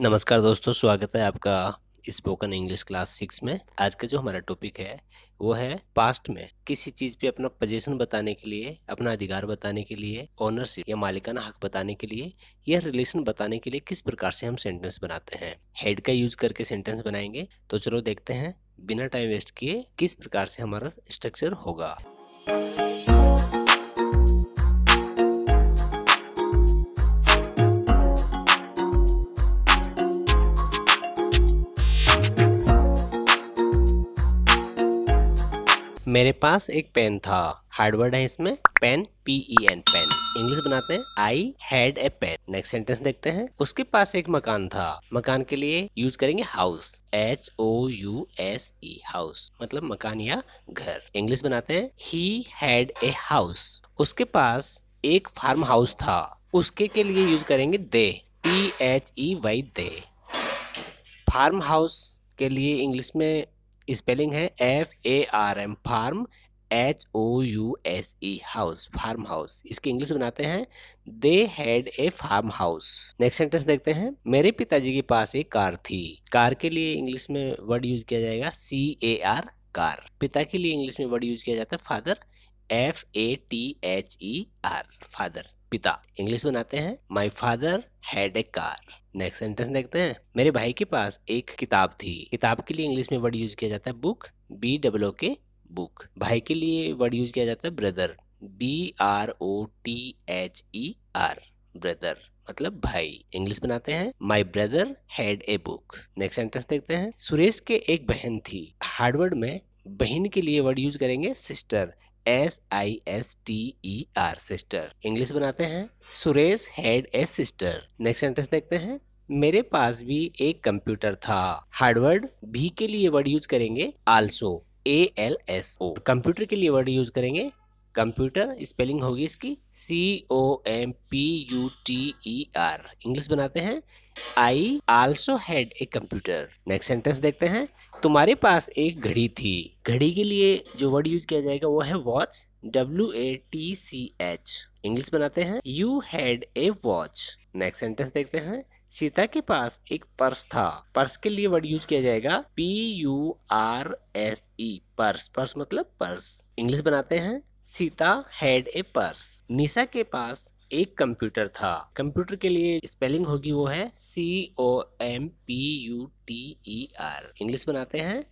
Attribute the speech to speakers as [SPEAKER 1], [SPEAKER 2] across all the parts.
[SPEAKER 1] नमस्कार दोस्तों स्वागत है आपका स्पोकन इंग्लिश क्लास सिक्स में आज का जो हमारा टॉपिक है वो है पास्ट में किसी चीज़ पे अपना पोजीशन बताने के लिए अपना अधिकार बताने के लिए ओनरशिप या मालिकाना हक बताने के लिए या रिलेशन बताने के लिए किस प्रकार से हम सेंटेंस बनाते हैं हेड का यूज करके सेंटेंस बनाएंगे तो चलो देखते हैं बिना टाइम वेस्ट किए किस प्रकार से हमारा स्ट्रक्चर होगा मेरे पास एक पेन था हार्डवर्ड है इसमें pen P E N pen English बनाते हैं I had a pen next sentence देखते हैं उसके पास एक मकान था मकान के लिए यूज करेंगे house H O U S E house मतलब मकान या घर इंग्लिश बनाते हैं ही हैड ए हाउस उसके पास एक फार्म हाउस था उसके के लिए यूज करेंगे they P H E Y they farm house के लिए इंग्लिश में स्पेलिंग है F A R M farm H O U S E house farm house इसकी इंग्लिश बनाते हैं they had a farm house next sentence देखते हैं मेरे पिताजी के पास एक कार थी कार के लिए इंग्लिश में वर्ड यूज किया जाएगा सी ए आर कार पिता के लिए इंग्लिश में वर्ड यूज किया जाता है father F A T H E R father पिता इंग्लिश बनाते हैं my father had a car next sentence देखते हैं मेरे भाई के पास एक किताब थी किताब के लिए इंग्लिश में वर्ड यूज किया जाता है बुक बी डब्लो के बुक भाई के लिए वर्ड यूज किया जाता है brother B R O T H E R brother मतलब भाई इंग्लिश बनाते हैं my brother had a book next sentence देखते हैं सुरेश के एक बहन थी हार्डवर्ड में बहन के लिए वर्ड यूज करेंगे sister S I S T E R sister English बनाते हैं Suresh had a sister next sentence देखते हैं मेरे पास भी एक कंप्यूटर था हार्डवर्ड भी के लिए वर्ड यूज करेंगे also A L S O computer के लिए वर्ड यूज करेंगे कंप्यूटर स्पेलिंग होगी इसकी C O M P U T E R English बनाते हैं I also had a computer next sentence देखते हैं तुम्हारे पास एक घड़ी थी घड़ी के लिए जो वर्ड यूज किया जाएगा वो है watch W A T C H English बनाते हैं you had a watch next sentence देखते हैं सीता के पास एक पर्स था पर्स के लिए वर्ड यूज किया जाएगा P U R S E purse purse मतलब पर्स इंग्लिश बनाते हैं Sita had a purse Nisha के पास एक कंप्यूटर था कंप्यूटर के लिए स्पेलिंग होगी वो है C O M P U T E R English बनाते हैं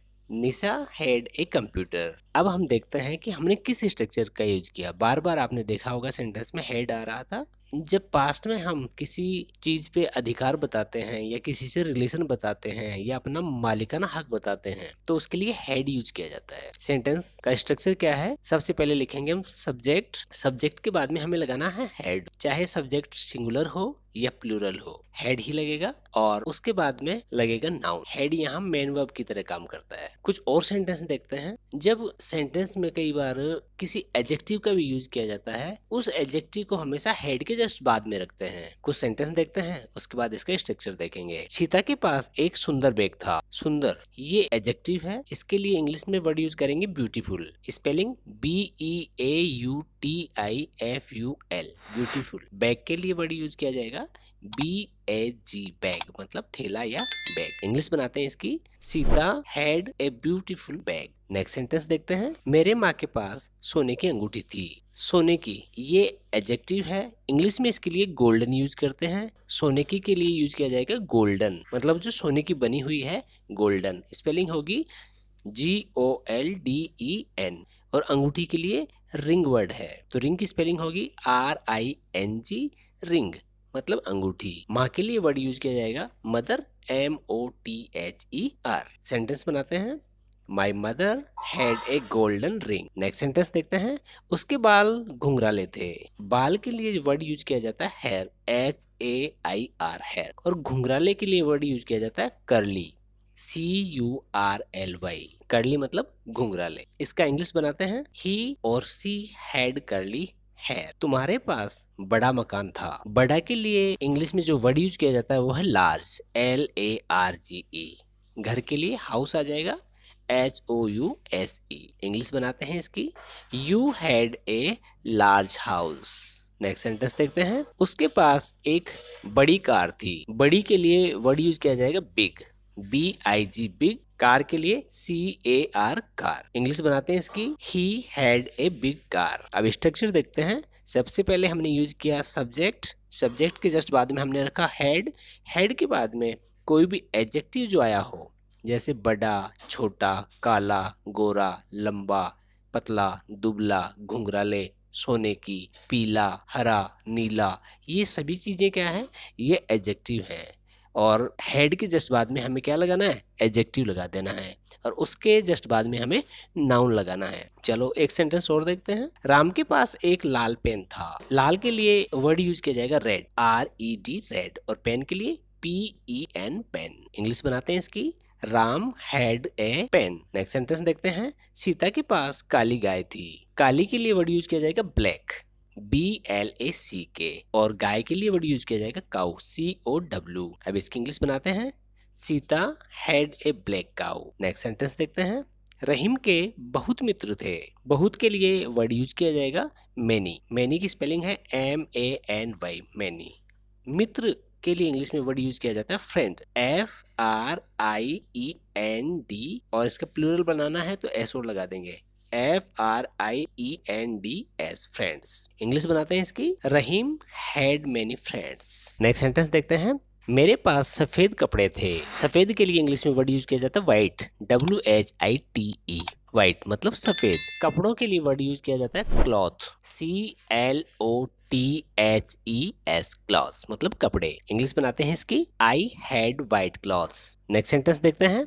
[SPEAKER 1] निशा हैड ए कंप्यूटर अब हम देखते हैं कि हमने किस स्ट्रक्चर का यूज किया बार बार आपने देखा होगा सेंटेंस में हेड आ रहा था जब पास्ट में हम किसी चीज़ पे अधिकार बताते हैं या किसी से रिलेशन बताते हैं या अपना मालिकाना हक बताते हैं तो उसके लिए हेड यूज किया जाता है सेंटेंस का स्ट्रक्चर क्या है सबसे पहले लिखेंगे हम सब्जेक्ट सब्जेक्ट के बाद में हमें लगाना है हेड चाहे सब्जेक्ट सिंगुलर हो या प्लूरल हो हेड ही लगेगा और उसके बाद में लगेगा नाउन हेड यहाँ मेन वर्ब की तरह काम करता है कुछ और सेंटेंस देखते हैं जब सेंटेंस में कई बार किसी एडजेक्टिव का भी यूज किया जाता है उस एडजेक्टिव को हमेशा हेड के जस्ट बाद में रखते हैं कुछ सेंटेंस देखते हैं उसके बाद इसका स्ट्रक्चर देखेंगे सीता के पास एक सुंदर बैग था सुंदर ये एडजेक्टिव है इसके लिए इंग्लिश में वर्ड यूज करेंगे beautiful spelling B E A U T I F U L beautiful bag के लिए वर्ड यूज किया जाएगा बी ए जी बैग मतलब थैला या बैग इंग्लिश बनाते हैं इसकी Sita had a beautiful bag next sentence देखते हैं मेरे माँ के पास सोने की अंगूठी थी सोने की ये एडजेक्टिव है इंग्लिश में इसके लिए गोल्डन यूज करते हैं सोने की के लिए यूज किया जाएगा गोल्डन मतलब जो सोने की बनी हुई है गोल्डन स्पेलिंग होगी G O L D E N और अंगूठी के लिए रिंग वर्ड है तो रिंग की स्पेलिंग होगी R I N G ring मतलब अंगूठी माँ के लिए वर्ड यूज किया जाएगा mother M O T H E R sentence बनाते हैं my mother had a golden ring next sentence देखते हैं उसके बाल घुंघराले थे बाल के लिए वर्ड यूज किया जाता है hair H A I R hair और घुंघराले के लिए वर्ड यूज किया जाता है curly C U R L Y curly मतलब घुंघराले इसका इंग्लिश बनाते हैं ही और सी हैड करली है तुम्हारे पास बड़ा मकान था बड़ा के लिए इंग्लिश में जो वर्ड यूज किया जाता है वो है large L A R G E घर के लिए हाउस आ जाएगा H O U S E English बनाते हैं इसकी you had a large house next sentence देखते हैं उसके पास एक बड़ी कार थी बड़ी के लिए वर्ड यूज किया जाएगा big B I G big car के लिए C A R car English बनाते हैं इसकी he had a big car अब स्ट्रक्चर देखते हैं सबसे पहले हमने यूज किया सब्जेक्ट सब्जेक्ट के जस्ट बाद में हमने रखा हेड हेड के बाद में कोई भी एडजेक्टिव जो आया हो जैसे बड़ा छोटा काला गोरा लंबा पतला दुबला घुंघराले सोने की पीला हरा नीला ये सभी चीज़ें क्या हैं ये एडजेक्टिव हैं और हेड के जस्ट बाद में हमें क्या लगाना है एडजेक्टिव लगा देना है और उसके जस्ट बाद में हमें नाउन लगाना है चलो एक सेंटेंस और देखते हैं राम के पास एक लाल पेन था लाल के लिए वर्ड यूज किया जाएगा red R E D red और पेन के लिए P E N pen English बनाते हैं इसकी Ram had a pen next sentence देखते हैं सीता के पास काली गाय थी काली के लिए वर्ड यूज किया जाएगा black B L A C K और गाय के लिए वर्ड यूज किया जाएगा काउ सी ओ डब्ल्यू अब इसकी इंग्लिश बनाते हैं Sita had a black cow next sentence देखते हैं रहीम के बहुत मित्र थे बहुत के लिए वर्ड यूज किया जाएगा मैनी मैनी की स्पेलिंग है M A N Y many मित्र के लिए इंग्लिश में वर्ड यूज किया जाता है friend F R I E N D और इसका प्लूरल बनाना है तो एस वर्ड लगा देंगे F R I E N D S friends English बनाते हैं इसकी Rahim had many friends next sentence देखते हैं मेरे पास सफेद कपड़े थे सफेद के लिए इंग्लिश में वर्ड यूज किया जाता है white W H I T E white मतलब सफेद कपड़ों के लिए वर्ड यूज किया जाता है cloth C L O T H E S cloth मतलब कपड़े इंग्लिश बनाते हैं इसकी I had white cloth next sentence देखते हैं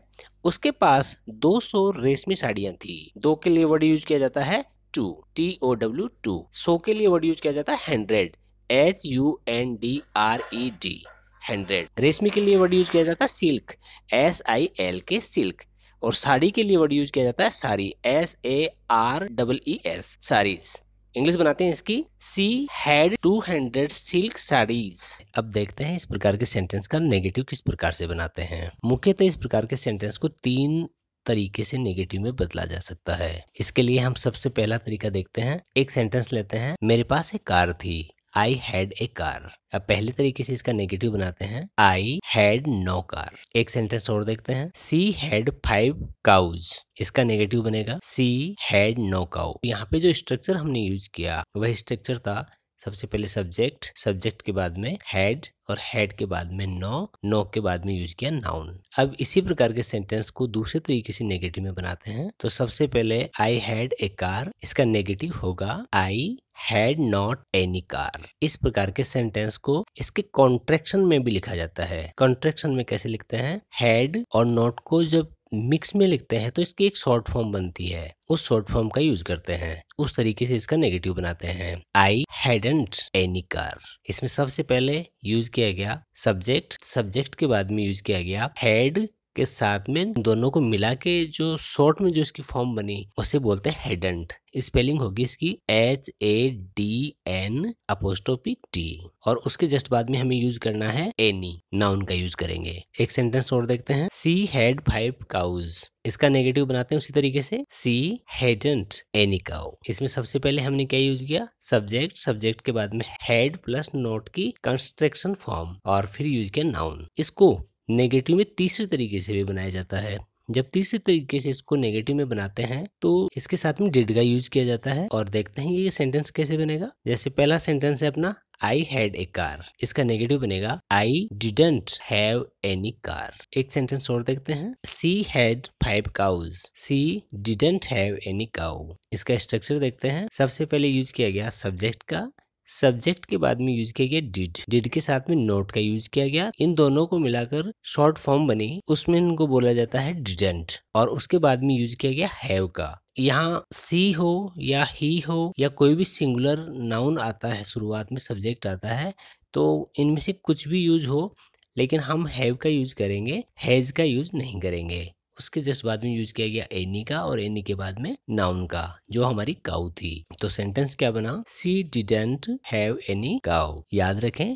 [SPEAKER 1] उसके पास 200 रेशमी साड़ियां थी दो के लिए वर्ड यूज किया जाता है two T O W two सो के लिए वर्ड यूज किया जाता है hundred H U N D R E D hundred रेशमी के लिए वर्ड यूज किया जाता है silk S I L K silk और साड़ी के लिए वर्ड यूज किया जाता है sari S A R double e E e S saris English बनाते हैं इसकी she had two hundred silk saris अब देखते हैं इस प्रकार के सेंटेंस का नेगेटिव किस प्रकार से बनाते हैं मुख्यतः इस प्रकार के सेंटेंस को तीन तरीके से नेगेटिव में बदला जा सकता है इसके लिए हम सबसे पहला तरीका देखते हैं एक सेंटेंस लेते हैं मेरे पास एक कार थी आई हैड ए कार अब पहले तरीके से इसका नेगेटिव बनाते हैं आई हैड नो कार एक सेंटेंस और देखते हैं सी हैड फाइव काउज इसका नेगेटिव बनेगा सी हैड नो काउ यहाँ पे जो स्ट्रक्चर हमने यूज किया वह स्ट्रक्चर था सबसे पहले सब्जेक्ट सब्जेक्ट के बाद में हैड और हैड के बाद में नो नो के बाद में यूज किया नाउन अब इसी प्रकार के सेंटेंस को दूसरे तरीके से नेगेटिव में बनाते हैं तो सबसे पहले आई हैड ए कार इसका नेगेटिव होगा I had not any car इस प्रकार के सेंटेंस को इसके कॉन्ट्रेक्शन में भी लिखा जाता है कॉन्ट्रेक्शन में कैसे लिखते हैं हैड और नॉट को जब मिक्स में लिखते हैं तो इसकी एक शॉर्ट फॉर्म बनती है उस शॉर्ट फॉर्म का यूज करते हैं उस तरीके से इसका नेगेटिव बनाते हैं आई हैडेंट एनी कार इसमें सबसे पहले यूज किया गया सब्जेक्ट सब्जेक्ट के बाद में यूज किया गया हैड के साथ में दोनों को मिला के जो शॉर्ट में जो इसकी फॉर्म बनी उसे बोलते हैं हेडेंट स्पेलिंग होगी इसकी H A D N apostrophe T और उसके जस्ट बाद में हमें यूज करना है एनी नाउन का यूज करेंगे एक सेंटेंस और देखते हैं सी हेड फाइव काउज इसका नेगेटिव बनाते हैं उसी तरीके से सी हेडेंट एनी काउ इसमें सबसे पहले हमने क्या यूज किया सब्जेक्ट सब्जेक्ट के बाद में हेड प्लस नोट की कंस्ट्रक्शन फॉर्म और फिर यूज किया नाउन इसको नेगेटिव में तीसरे तरीके से भी बनाया जाता है जब तीसरे तरीके से इसको नेगेटिव में बनाते हैं तो इसके साथ में डिड का यूज किया जाता है और देखते हैं ये सेंटेंस कैसे बनेगा जैसे पहला सेंटेंस है अपना आई हैड ए कार इसका नेगेटिव बनेगा I didn't have any car एक सेंटेंस और देखते हैं she had five cows she didn't have any cow इसका स्ट्रक्चर देखते हैं सबसे पहले यूज किया गया सब्जेक्ट का सब्जेक्ट के बाद में यूज किया गया डिड डिड के साथ में नोट का यूज किया गया इन दोनों को मिलाकर शॉर्ट फॉर्म बनी उसमें इनको बोला जाता है डिडेंट और उसके बाद में यूज किया गया हैव का यहाँ सी हो या ही हो या कोई भी सिंगुलर नाउन आता है शुरुआत में सब्जेक्ट आता है तो इनमें से कुछ भी यूज हो लेकिन हम हैव का यूज करेंगे हैज का यूज नहीं करेंगे उसके जस्ट बाद में यूज किया गया एनी का और एनी के बाद में नाउन का जो हमारी काउ थी तो सेंटेंस क्या बना she didn't have any cow याद रखें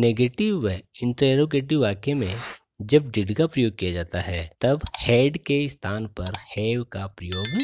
[SPEAKER 1] नेगेटिव व इंटेरोगेटिव वाक्य में जब डिड का प्रयोग किया जाता है तब हेड के स्थान पर हैव का प्रयोग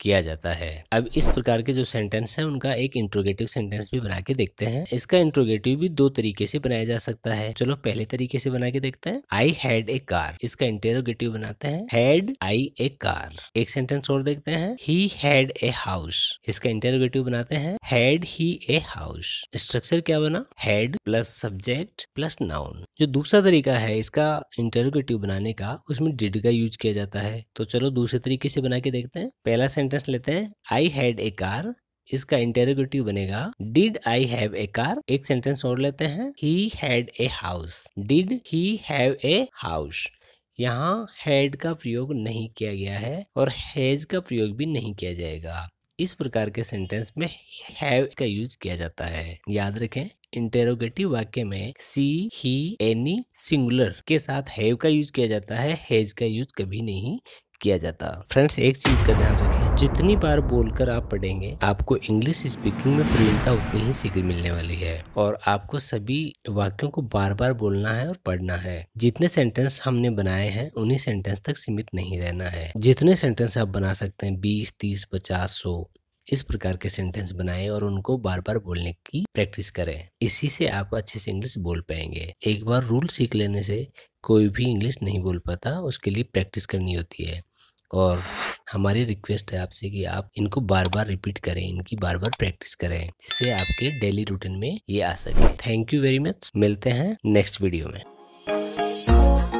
[SPEAKER 1] किया जाता है अब इस प्रकार के जो सेंटेंस हैं उनका एक इंट्रोगेटिव सेंटेंस भी बना के देखते हैं इसका इंट्रोगेटिव भी दो तरीके से बनाया जा सकता है चलो पहले तरीके से बना के देखते हैं आई हैड ए कार इसका इंटेरोगेटिव बनाते हैं हैड आई ए कार एक सेंटेंस और देखते हैं ही हैड ए हाउस इसका इंटेरोगेटिव बनाते हैं had he a house structure क्या बना had plus subject plus noun जो दूसरा तरीका है इसका इंटेरोगेटिव बनाने का उसमें डिड का यूज किया जाता है तो चलो दूसरे तरीके से बना के देखते हैं पहला सेंटेंस सेंटेंस लेते हैं आई हैड ए कार इसका इंटेरोगेटिव बनेगा did I have a car एक सेंटेंस और लेते हैं he had a house did he have a house यहाँ हैड का प्रयोग नहीं किया गया है और हैज का प्रयोग भी नहीं किया जाएगा इस प्रकार के सेंटेंस में हैव का यूज किया जाता है याद रखें इंटेरोगेटिव वाक्य में सी ही एनी सिंगुलर के साथ हैव का यूज किया जाता है हैज का यूज कभी नहीं किया जाता फ्रेंड्स एक चीज का ध्यान रखें जितनी बार बोलकर आप पढ़ेंगे आपको इंग्लिश स्पीकिंग में प्रवीणता उतनी ही शीघ्र मिलने वाली है और आपको सभी वाक्यों को बार बार बोलना है और पढ़ना है जितने सेंटेंस हमने बनाए हैं उन्हीं सेंटेंस तक सीमित नहीं रहना है जितने सेंटेंस आप बना सकते हैं बीस तीस पचास सौ इस प्रकार के सेंटेंस बनाएं और उनको बार बार बोलने की प्रैक्टिस करें इसी से आप अच्छे से इंग्लिश बोल पाएंगे एक बार रूल सीख लेने से कोई भी इंग्लिश नहीं बोल पाता उसके लिए प्रैक्टिस करनी होती है और हमारी रिक्वेस्ट है आपसे कि आप इनको बार बार रिपीट करें इनकी बार बार प्रैक्टिस करें जिससे आपके डेली रूटीन में ये आ सके थैंक यू वेरी मच मिलते हैं नेक्स्ट वीडियो में